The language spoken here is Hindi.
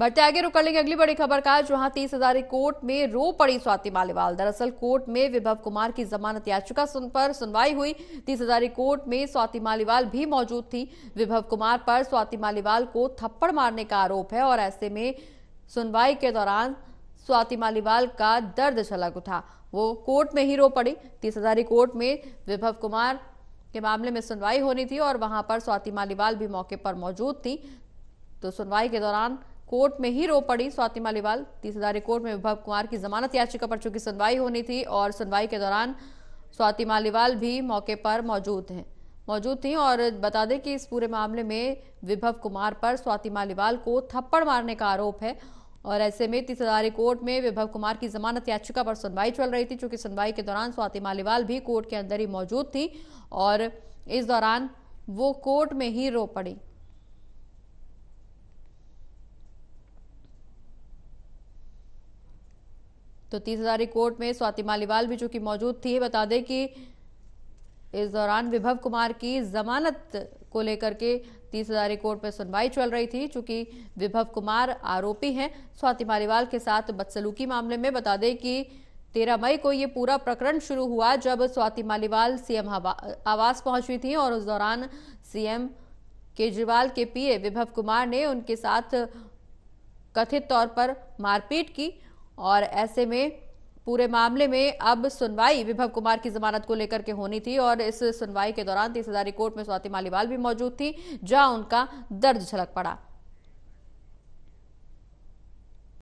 बढ़ते आगे रुक लेंगे अगली बड़ी खबर का जहां तीस हजार कोर्ट में रो पड़ी स्वाति मालीवाल दरअसल कोर्ट में विभव कुमार की जमानत याचिका सुन पर सुनवाई हुई तीस हजार कोर्ट में स्वाति मालीवाल भी मौजूद थी विभव कुमार पर स्वाति मालीवाल को थप्पड़ मारने का आरोप है और ऐसे में सुनवाई के दौरान स्वाति मालीवाल का दर्द छलक उठा वो कोर्ट में ही रो पड़ी तीस हजारी कोर्ट में विभव कुमार के मामले में सुनवाई होनी थी और वहां पर स्वाति मालीवाल भी मौके पर मौजूद थी तो सुनवाई के दौरान कोर्ट में ही रो पड़ी स्वाति मालीवाल तीसदारी कोर्ट में विभव कुमार की जमानत याचिका पर चूंकि सुनवाई होनी थी और सुनवाई के दौरान स्वाति मालीवाल भी मौके पर मौजूद हैं मौजूद थी और बता दें कि इस पूरे मामले में विभव कुमार पर स्वाति मालीवाल को थप्पड़ मारने का आरोप है और ऐसे में तीसदारी कोर्ट में विभव कुमार की जमानत याचिका पर सुनवाई चल रही थी चूंकि सुनवाई के दौरान स्वाति मालीवाल भी कोर्ट के अंदर ही मौजूद थी और इस दौरान वो कोर्ट में ही रो पड़ी तो तीस हजारी कोर्ट में स्वाति मालीवाल भी चूंकि मौजूद थी बता दें कि इस दौरान विभव कुमार की जमानत को लेकर के तीस हजारी कोर्ट में सुनवाई चल रही थी चूंकि विभव कुमार आरोपी हैं स्वाति मालीवाल के साथ बदसलूकी मामले में बता दें कि तेरह मई को ये पूरा प्रकरण शुरू हुआ जब स्वाति मालीवाल सीएम आवास पहुंच हुई थी और उस दौरान सीएम केजरीवाल के पीए विभव कुमार ने उनके साथ कथित तौर पर मारपीट की और ऐसे में पूरे मामले में अब सुनवाई विभव कुमार की जमानत को लेकर के होनी थी और इस सुनवाई के दौरान तीस हजारी कोर्ट में स्वाति मालीवाल भी मौजूद थी जहां उनका दर्द झलक पड़ा